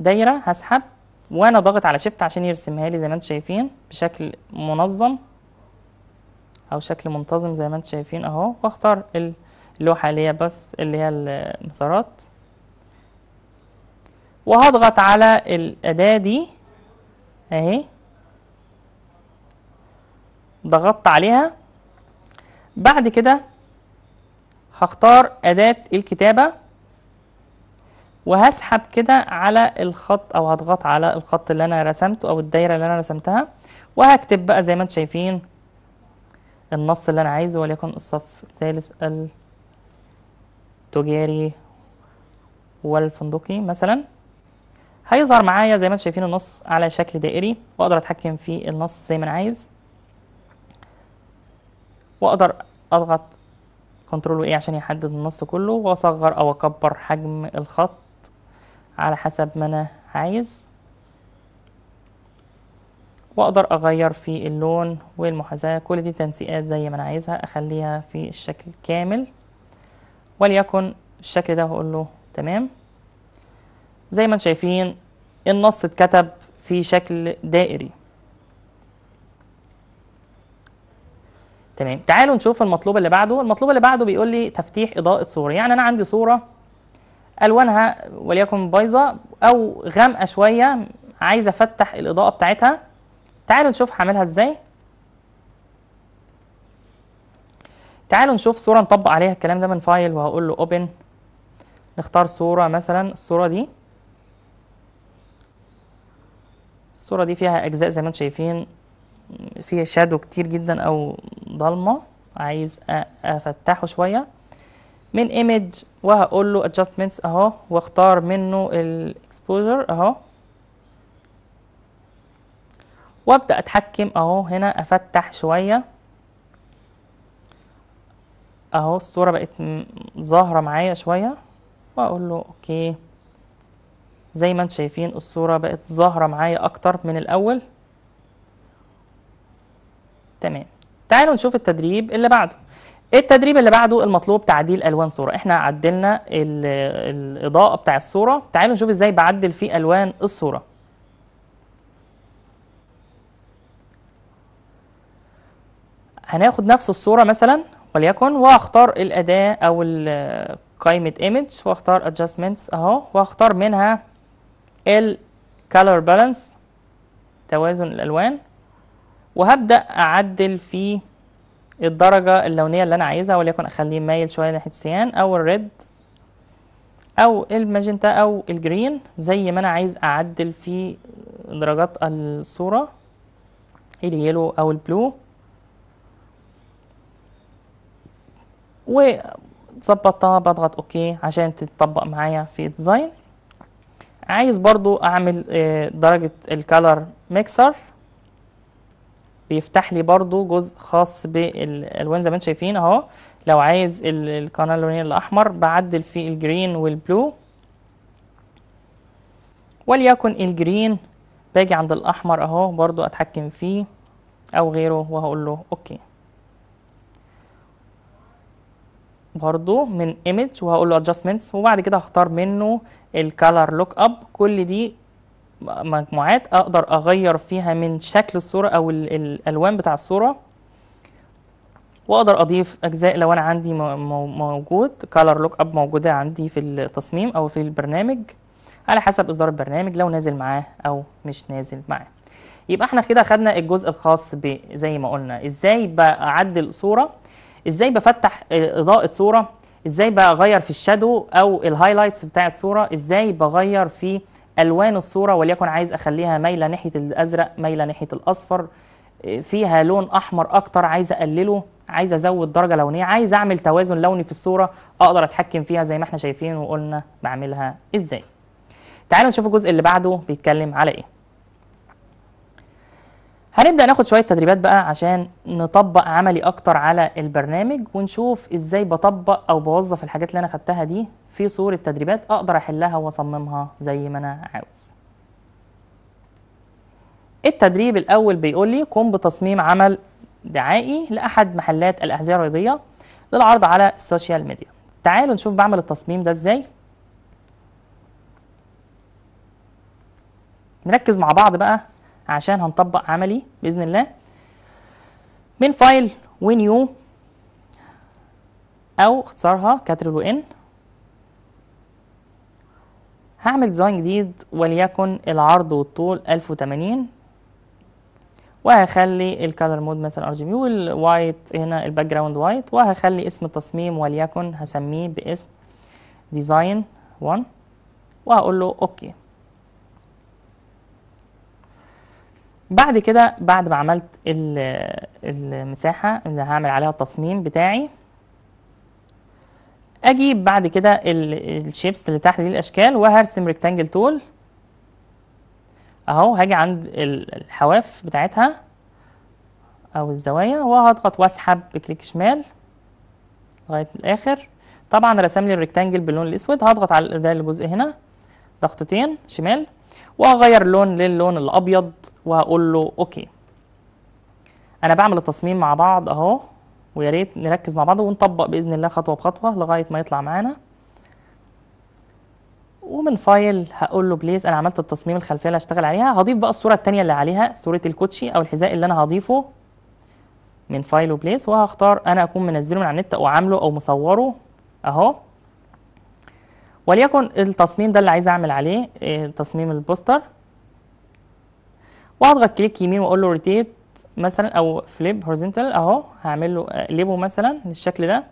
دايره هسحب وانا ضاغط على شيفت عشان يرسمها لي زي ما انتم شايفين بشكل منظم او شكل منتظم زي ما انتم شايفين اهو واختار اللوحه اللي هي بس اللي هي المسارات وهضغط على الاداه دي اهي ضغطت عليها بعد كده هختار اداه الكتابه وهسحب كده على الخط او هضغط على الخط اللي انا رسمته او الدايره اللي انا رسمتها وهكتب بقى زي ما انتم شايفين النص اللي انا عايزه وليكن الصف الثالث التجاري والفندقي مثلا هيظهر معايا زي ما انتم شايفين النص على شكل دائري واقدر اتحكم في النص زي ما انا عايز واقدر اضغط كنترول ايه عشان يحدد النص كله واصغر او اكبر حجم الخط على حسب ما أنا عايز واقدر اغير في اللون والمحاذاة كل دي تنسيقات زي ما انا عايزها اخليها في الشكل كامل وليكن الشكل ده هقول له تمام زي ما انتم شايفين النص اتكتب في شكل دائري تمام تعالوا نشوف المطلوب اللي بعده المطلوب اللي بعده بيقول لي تفتيح اضاءة صورة يعني انا عندي صورة الوانها وليكن بايظه او غامقه شويه عايز افتح الاضاءه بتاعتها تعالوا نشوف هعملها ازاي تعالوا نشوف صوره نطبق عليها الكلام ده من فايل وهقول له اوبن نختار صوره مثلا الصوره دي الصوره دي فيها اجزاء زي ما انتم شايفين فيها شادو كتير جدا او ضلمه عايز افتحه شويه من ايمج وهقول له adjustments اهو واختار منه الاكسبوجر اهو وابدا اتحكم اهو هنا افتح شويه اهو الصوره بقت ظاهره معايا شويه واقول له اوكي زي ما انتم شايفين الصوره بقت ظاهره معايا اكتر من الاول تمام تعالوا نشوف التدريب اللي بعده التدريب اللي بعده المطلوب تعديل الوان صوره احنا عدلنا الاضاءه بتاع الصوره تعالوا نشوف ازاي بعدل في الوان الصوره هناخد نفس الصوره مثلا وليكن واختار الاداه او قائمه ايمج واختار ادجستمنتس اهو واختار منها ال color balance توازن الالوان وهبدا اعدل في الدرجة اللونية اللي أنا عايزها وليكن أخليه مايل شوية ناحية السيان أو الريد أو الماجنتا أو الجرين زي ما أنا عايز أعدل في درجات الصورة اليلو أو البلو وظبطها بضغط أوكي عشان تتطبق معايا في ديزاين عايز برضو أعمل آه، درجة الكالر ميكسر بيفتح لي برضو جزء خاص بالالوان زي ما انتم شايفين اهو لو عايز القناه اللونيه الاحمر بعدل في الجرين والبلو وليكن الجرين باجي عند الاحمر اهو برضو اتحكم فيه او غيره وهقول له اوكي برضو من image وهقول له adjustments وبعد كده هختار منه الكالر لوك اب كل دي مجموعات اقدر اغير فيها من شكل الصوره او الالوان بتاع الصوره واقدر اضيف اجزاء لو انا عندي موجود كالر لوك اب موجوده عندي في التصميم او في البرنامج على حسب اصدار البرنامج لو نازل معاه او مش نازل معاه يبقى احنا كده خدنا الجزء الخاص ب زي ما قلنا ازاي بعدل صوره ازاي بفتح اضاءه صوره ازاي بغير في الشادو او الهايلايتس بتاع الصوره ازاي بغير في الوان الصوره وليكن عايز اخليها مايله ناحيه الازرق مايله ناحيه الاصفر فيها لون احمر اكتر عايز اقلله عايز ازود درجه لونيه عايز اعمل توازن لوني في الصوره اقدر اتحكم فيها زي ما احنا شايفين وقلنا بعملها ازاي تعالوا نشوف الجزء اللي بعده بيتكلم على ايه هنبدا ناخد شويه تدريبات بقى عشان نطبق عملي اكتر على البرنامج ونشوف ازاي بطبق او بوظف الحاجات اللي انا خدتها دي في صور التدريبات أقدر أحلها وأصممها زي ما أنا عاوز التدريب الأول بيقول لي قم بتصميم عمل دعائي لأحد محلات الأحذية الرياضية للعرض على السوشيال ميديا تعالوا نشوف بعمل التصميم ده إزاي نركز مع بعض بقى عشان هنطبق عملي بإذن الله من فايل ونيو أو اختصارها كاتريل وإن هعمل ديزاين جديد وليكن العرض والطول 1080 وهخلي الكالر مود مثلا ار جي بي والوايت هنا الباك جراوند وايت وهخلي اسم التصميم وليكن هسميه باسم ديزاين 1 وهقول له اوكي بعد كده بعد ما عملت المساحه اللي هعمل عليها التصميم بتاعي اجي بعد كده الشيبس اللي تحت دي الاشكال وهرسم ريكتانجل تول اهو هاجي عند الحواف بتاعتها او الزوايا وهضغط واسحب بكليك شمال لغايه الاخر طبعا رسم لي الريكتانجل باللون الاسود هضغط على ده الجزء هنا ضغطتين شمال وهغير اللون للون الابيض وهقول له اوكي انا بعمل التصميم مع بعض اهو ويا ريت نركز مع بعض ونطبق باذن الله خطوه بخطوه لغايه ما يطلع معانا ومن فايل هقول له بليز انا عملت التصميم الخلفيه اللي هشتغل عليها هضيف بقى الصوره الثانيه اللي عليها صوره الكوتشي او الحذاء اللي انا هضيفه من فايل وبليز وهختار انا اكون منزله من على النت او عامله او مصوره اهو وليكن التصميم ده اللي عايز اعمل عليه آه، تصميم البوستر وهضغط كليك يمين واقول له روتيت مثلا او فليب هورزنتال اهو هعمل له اقلبه مثلا للشكل ده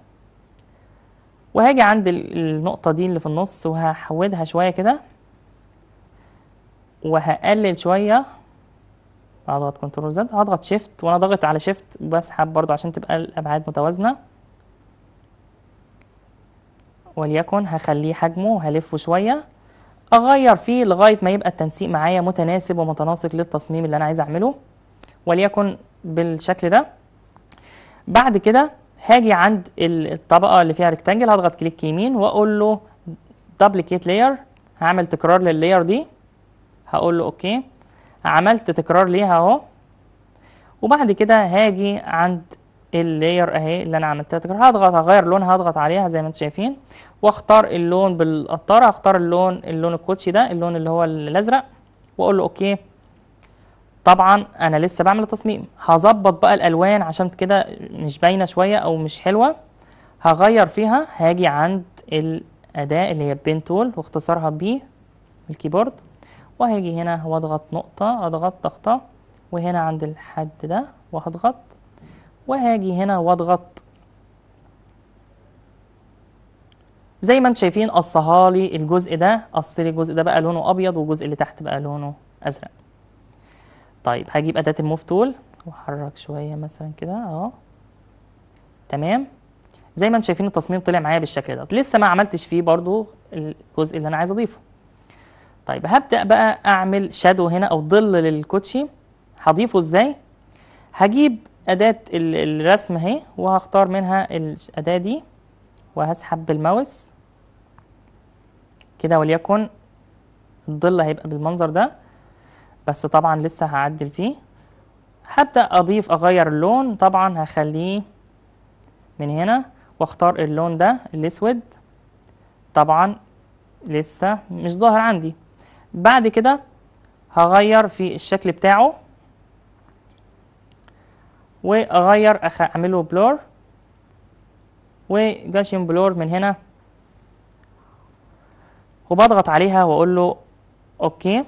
وهاجي عند النقطه دي اللي في النص وهحودها شويه كده وهقلل شويه هضغط كنترول زد هضغط شيفت وانا ضاغط على شيفت بسحب برضو عشان تبقى الابعاد متوازنه وليكن هخليه حجمه وهلفه شويه اغير فيه لغايه ما يبقى التنسيق معايا متناسب ومتناسق للتصميم اللي انا عايز اعمله وليكن بالشكل ده بعد كده هاجي عند الطبقه اللي فيها ريكتانجل هضغط كليك يمين واقول له دبليكيت لاير هعمل تكرار لللاير دي هقول له اوكي عملت تكرار ليها اهو وبعد كده هاجي عند اللاير اهي اللي انا عملتها تكرار هضغط هغير لون هضغط عليها زي ما انتم شايفين واختار اللون بالقطاره هختار اللون اللون الكوتشي ده اللون اللي هو الازرق واقول له اوكي طبعا انا لسه بعمل التصميم هظبط بقى الالوان عشان كده مش باينه شويه او مش حلوه هغير فيها هاجي عند الاداه اللي هي بين تول واختصارها بي الكيبورد وهاجي هنا واضغط نقطه اضغط ضغطه وهنا عند الحد ده وهضغط وهاجي هنا واضغط زي ما انتم شايفين قصها لي الجزء ده قص لي الجزء ده بقى لونه ابيض والجزء اللي تحت بقى لونه ازرق طيب هجيب أداة الموف تول وأحرك شوية مثلا كده أهو تمام زي ما انتم شايفين التصميم طلع معايا بالشكل ده لسه ما عملتش فيه برضو الجزء اللي أنا عايز أضيفه طيب هبدأ بقى أعمل شادو هنا أو ظل للكوتشي هضيفه إزاي هجيب أداة الرسم أهي وهختار منها الأداة دي وهسحب بالماوس كده وليكن الظل هيبقى بالمنظر ده بس طبعا لسه هعدل فيه هبدأ أضيف أغير اللون طبعا هخليه من هنا واختار اللون ده الأسود طبعا لسه مش ظاهر عندي بعد كده هغير في الشكل بتاعه واغير أخ... اعمله بلور وجاشين بلور من هنا وبضغط عليها واقول له اوكي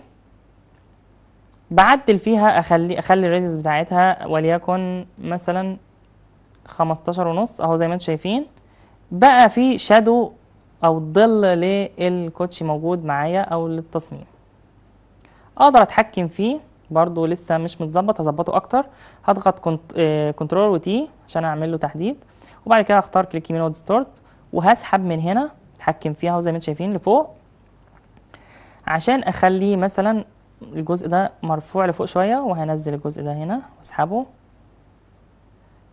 بعدل فيها اخلي اخلي الراديوس بتاعتها وليكن مثلا 15 ونص اهو زي ما انتم شايفين بقى في شادو او ظل للكوتشي موجود معايا او للتصميم اقدر اتحكم فيه برضو لسه مش متظبط هظبطه اكتر هضغط كنترول آه، وتي عشان اعمل له تحديد وبعد كده هختار كليك يمين وديستورت وهسحب من هنا اتحكم فيها اهو زي ما انتم شايفين لفوق عشان اخليه مثلا الجزء ده مرفوع لفوق شوية وهنزل الجزء ده هنا واسحبه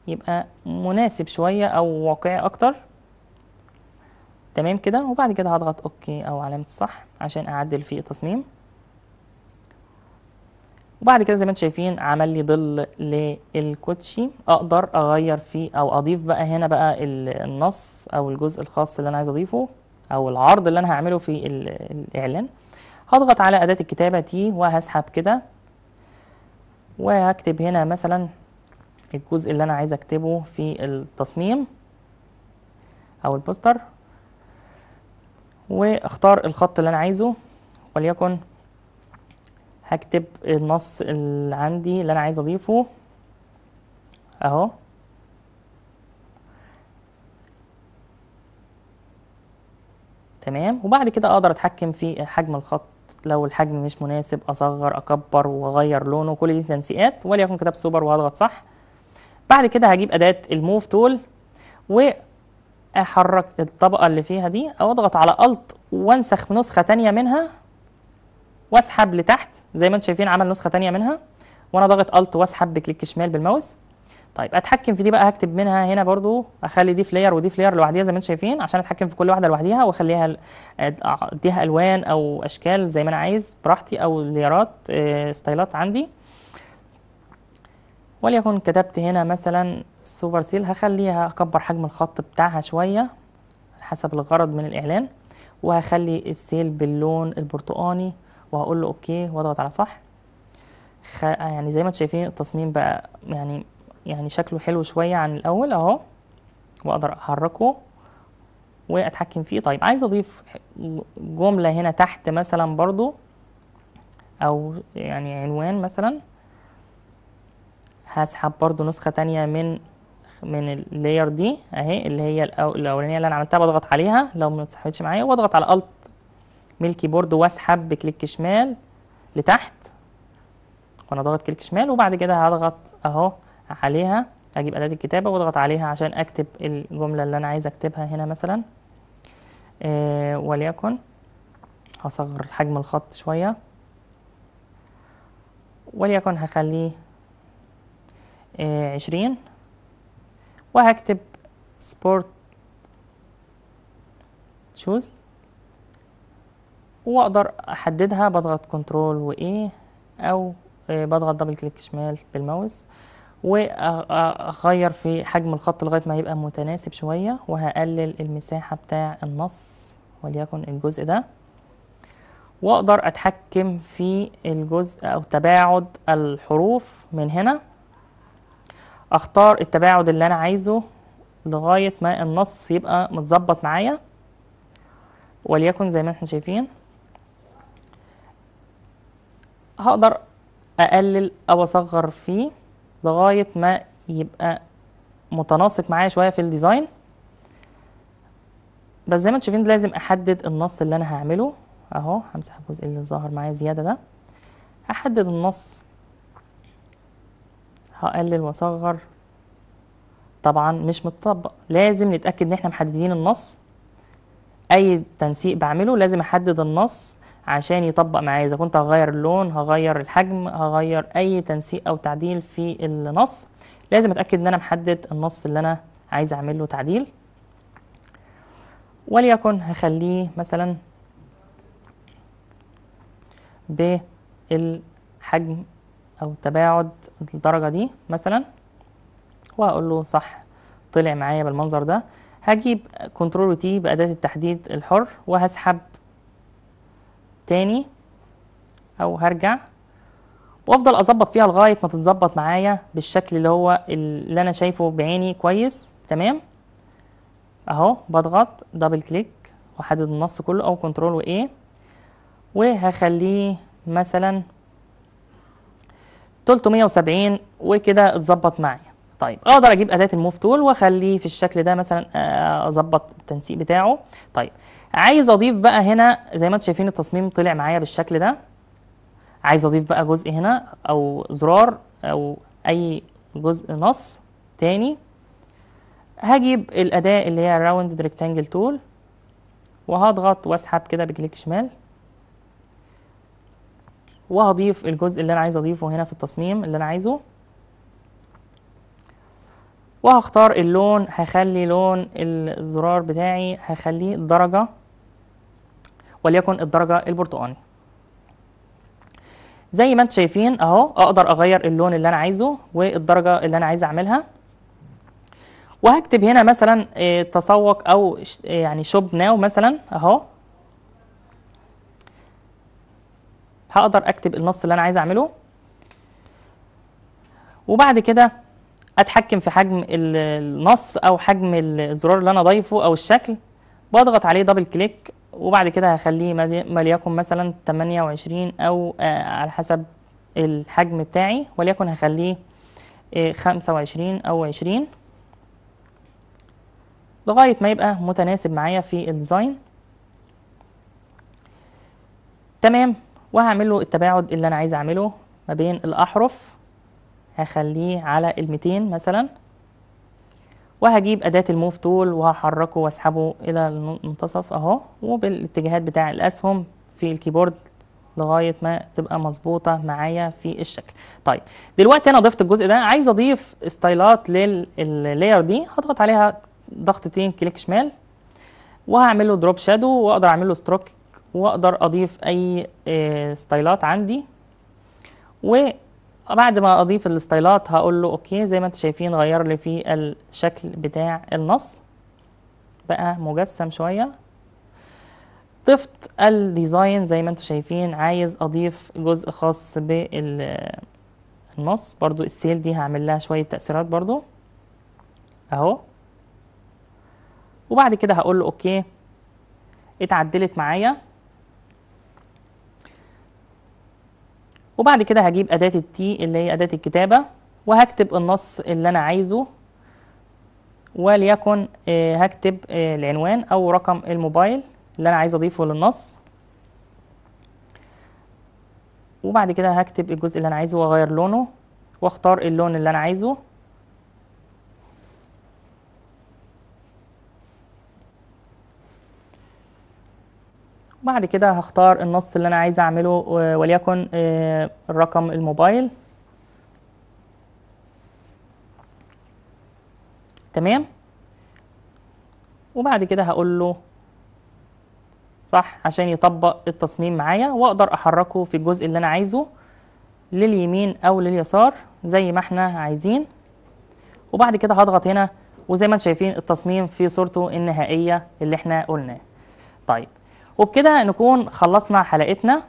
يبقى مناسب شوية أو واقعي أكتر تمام كده وبعد كده هضغط اوكي او علامة الصح عشان اعدل في التصميم وبعد كده زي ما انتم شايفين عمل لي ظل للكوتشي اقدر اغير فيه او اضيف بقى هنا بقى النص او الجزء الخاص اللي انا عايز اضيفه او العرض اللي انا هعمله في الاعلان هضغط على أداة الكتابة دي وهسحب كده وهكتب هنا مثلا الجزء اللي أنا عايز أكتبه في التصميم أو البوستر واختار الخط اللي أنا عايزه وليكن هكتب النص اللي عندي اللي أنا عايز أضيفه أهو تمام وبعد كده اقدر اتحكم في حجم الخط لو الحجم مش مناسب اصغر اكبر واغير لونه كل دي تنسيقات وليكن كتاب سوبر وهضغط صح بعد كده هجيب اداه الموف تول واحرك الطبقه اللي فيها دي او اضغط على الت وانسخ نسخه تانية منها واسحب لتحت زي ما انتم شايفين عمل نسخه تانية منها وانا ضاغط الت واسحب بكليك شمال بالماوس طيب اتحكم في دي بقى هكتب منها هنا برضو اخلي دي فلاير ودي فلاير لوحديها زي ما انتم شايفين عشان اتحكم في كل واحده لوحديها واخليها اديها الوان او اشكال زي ما انا عايز براحتي او ليرات آه، ستايلات عندي وليكن كتبت هنا مثلا سوبر سيل هخليها اكبر حجم الخط بتاعها شويه حسب الغرض من الاعلان وهخلي السيل باللون البرتقاني وهقول له اوكي واضغط على صح خ... يعني زي ما انتم شايفين التصميم بقى يعني يعني شكله حلو شوية عن الأول أهو وأقدر أحركه وأتحكم فيه طيب عايز أضيف جملة هنا تحت مثلا برضو أو يعني عنوان مثلا هسحب برضو نسخة تانية من من اللاير دي اهي اللي هي الاولانيه اللي انا عملتها بضغط عليها لو ما اتسحبتش معايا واضغط على الت من الكيبورد واسحب بكليك شمال لتحت وانا ضغط كليك شمال وبعد كده هضغط اهو عليها اجيب اداه الكتابه واضغط عليها عشان اكتب الجمله اللي انا عايز اكتبها هنا مثلا آه وليكن هصغر حجم الخط شويه وليكن هخليه آه عشرين وهكتب سبورت شوز واقدر احددها بضغط كنترول و او آه، بضغط دبل كليك شمال بالماوس واغير في حجم الخط لغايه ما يبقى متناسب شويه وهقلل المساحه بتاع النص وليكن الجزء ده واقدر اتحكم في الجزء او تباعد الحروف من هنا اختار التباعد اللي انا عايزه لغايه ما النص يبقى متظبط معايا وليكن زي ما احنا شايفين هقدر اقلل او اصغر فيه لغاية ما يبقى متناسق معايا شوية في الديزاين بس زي ما انتوا شايفين لازم احدد النص اللي انا هعمله اهو همسح الجزء اللي ظهر معايا زيادة ده احدد النص هقلل واصغر طبعا مش متطبق لازم نتاكد ان احنا محددين النص اي تنسيق بعمله لازم احدد النص عشان يطبق معايا اذا كنت هغير اللون هغير الحجم هغير اي تنسيق او تعديل في النص لازم اتاكد ان انا محدد النص اللي انا عايز اعمل له تعديل وليكن هخليه مثلا بالحجم او تباعد الدرجه دي مثلا واقول له صح طلع معايا بالمنظر ده هجيب كنترول تي بأداة التحديد الحر وهسحب تاني او هرجع وافضل اظبط فيها لغايه ما تتظبط معايا بالشكل اللي هو اللي انا شايفه بعيني كويس تمام اهو بضغط دبل كليك واحدد النص كله او كنترول وايه وهخليه مثلا 370 وكده اتظبط معايا طيب اقدر اجيب اداه الموف تول واخليه في الشكل ده مثلا آه، اظبط التنسيق بتاعه طيب عايز اضيف بقى هنا زي ما انتم شايفين التصميم طلع معايا بالشكل ده عايز اضيف بقى جزء هنا او زرار او اي جزء نص تاني هجيب الاداة اللي هي راوند ريكتانجل تول وهضغط واسحب كده بكليك شمال وهضيف الجزء اللي انا عايز اضيفه هنا في التصميم اللي انا عايزه وهختار اللون هخلي لون الزرار بتاعي هخليه درجة وليكن الدرجة البرتقاني زي ما انت شايفين اهو اقدر اغير اللون اللي انا عايزه والدرجة اللي انا عايز اعملها وهكتب هنا مثلا آه، تسوق او آه، يعني شوب ناو مثلا اهو هقدر اكتب النص اللي انا عايز اعمله وبعد كده اتحكم في حجم النص او حجم الزرار اللي انا ضايفه او الشكل بضغط عليه دبل كليك وبعد كده هخليه ما ليكن مثلا 28 او آه، على حسب الحجم بتاعي وليكن هخليه 25 آه، او 20 لغاية ما يبقى متناسب معايا في الديزاين تمام وهعمل له التباعد اللي انا عايز اعمله ما بين الاحرف هخليه على ال 200 مثلا وهجيب أداة الموف تول وهحركه واسحبه إلى المنتصف أهو وبالاتجاهات بتاع الأسهم في الكيبورد لغايه ما تبقى مظبوطه معايا في الشكل طيب دلوقتي انا ضفت الجزء ده عايز اضيف ستايلات لللاير دي هضغط عليها ضغطتين كليك شمال وهعمل له دروب شادو واقدر اعمل له ستروك واقدر اضيف اي آه، ستايلات عندي بعد ما اضيف الستايلات هقول له اوكي زي ما انتم شايفين غير لي في الشكل بتاع النص بقى مجسم شويه ضفت الديزاين زي ما انتم شايفين عايز اضيف جزء خاص بالنص برضو السيل دي هعمل لها شويه تاثيرات برضو اهو وبعد كده هقول له اوكي اتعدلت معايا وبعد كده هجيب أداة التي اللي هي أداة الكتابة وهكتب النص اللي أنا عايزه وليكن آه، هكتب آه، العنوان أو رقم الموبايل اللي أنا عايز أضيفه للنص وبعد كده هكتب الجزء اللي أنا عايزه وأغير لونه واختار اللون اللي أنا عايزه بعد كده هختار النص اللي انا عايز اعمله وليكن آه، الرقم الموبايل تمام وبعد كده هقول له صح عشان يطبق التصميم معايا واقدر احركه في الجزء اللي انا عايزه لليمين او لليسار زي ما احنا عايزين وبعد كده هضغط هنا وزي ما انتم شايفين التصميم في صورته النهائيه اللي احنا قلناه طيب وبكده نكون خلصنا حلقتنا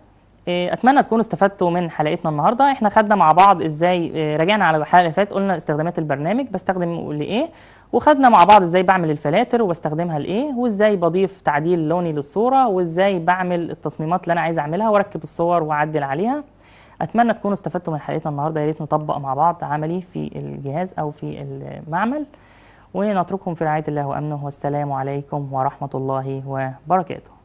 آه، اتمنى تكونوا استفدتوا من حلقتنا النهارده احنا خدنا مع بعض ازاي آه، راجعنا على الحلقه اللي فاتت قلنا استخدامات البرنامج بستخدم لايه وخدنا مع بعض ازاي بعمل الفلاتر وبستخدمها لايه وازاي بضيف تعديل لوني للصوره وازاي بعمل التصميمات اللي انا عايز اعملها واركب الصور واعدل عليها اتمنى تكونوا استفدتوا من حلقتنا النهارده يا ريت نطبق مع بعض عملي في الجهاز او في المعمل ونترككم في رعايه الله وامنه والسلام عليكم ورحمه الله وبركاته